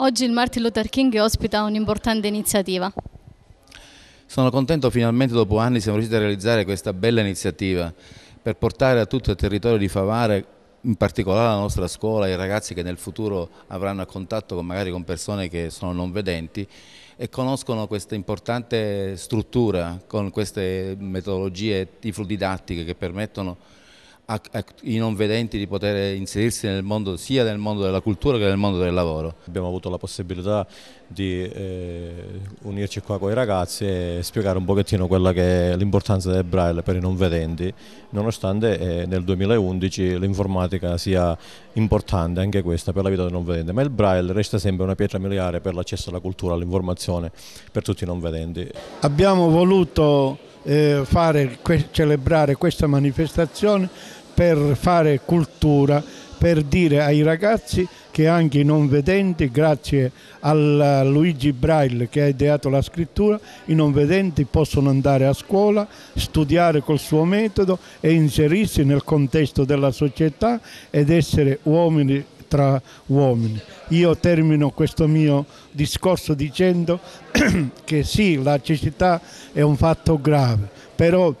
Oggi il Martin Luther King ospita un'importante iniziativa. Sono contento finalmente dopo anni siamo riusciti a realizzare questa bella iniziativa per portare a tutto il territorio di Favare, in particolare la nostra scuola, i ragazzi che nel futuro avranno a contatto con, magari con persone che sono non vedenti e conoscono questa importante struttura con queste metodologie tiflodidattiche che permettono i non vedenti di poter inserirsi nel mondo, sia nel mondo della cultura che nel mondo del lavoro. Abbiamo avuto la possibilità di eh, unirci qua con i ragazzi e spiegare un pochettino quella che è l'importanza del braille per i non vedenti, nonostante eh, nel 2011 l'informatica sia importante anche questa per la vita dei non vedenti, ma il braille resta sempre una pietra miliare per l'accesso alla cultura, all'informazione per tutti i non vedenti. Abbiamo voluto eh, fare, que celebrare questa manifestazione per fare cultura, per dire ai ragazzi che anche i non vedenti, grazie a Luigi Braille che ha ideato la scrittura, i non vedenti possono andare a scuola, studiare col suo metodo e inserirsi nel contesto della società ed essere uomini tra uomini. Io termino questo mio discorso dicendo che sì, la cecità è un fatto grave, però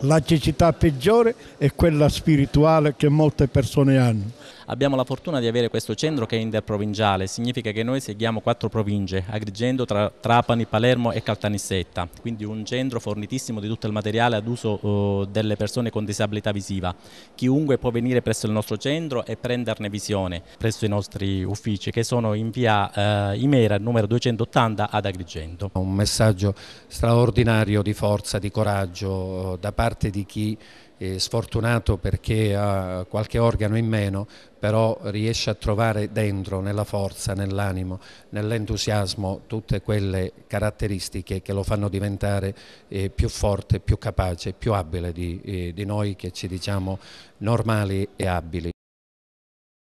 la cecità peggiore è quella spirituale che molte persone hanno. Abbiamo la fortuna di avere questo centro che è interprovinciale, significa che noi seguiamo quattro province, Agrigento, tra, Trapani, Palermo e Caltanissetta, quindi un centro fornitissimo di tutto il materiale ad uso eh, delle persone con disabilità visiva. Chiunque può venire presso il nostro centro e prenderne visione presso i nostri uffici che sono in via eh, Imera numero 280 ad Agrigento. Un messaggio straordinario di forza, di coraggio oh, da parte di chi eh, sfortunato perché ha qualche organo in meno, però riesce a trovare dentro, nella forza, nell'animo, nell'entusiasmo, tutte quelle caratteristiche che lo fanno diventare eh, più forte, più capace, più abile di, eh, di noi che ci diciamo normali e abili.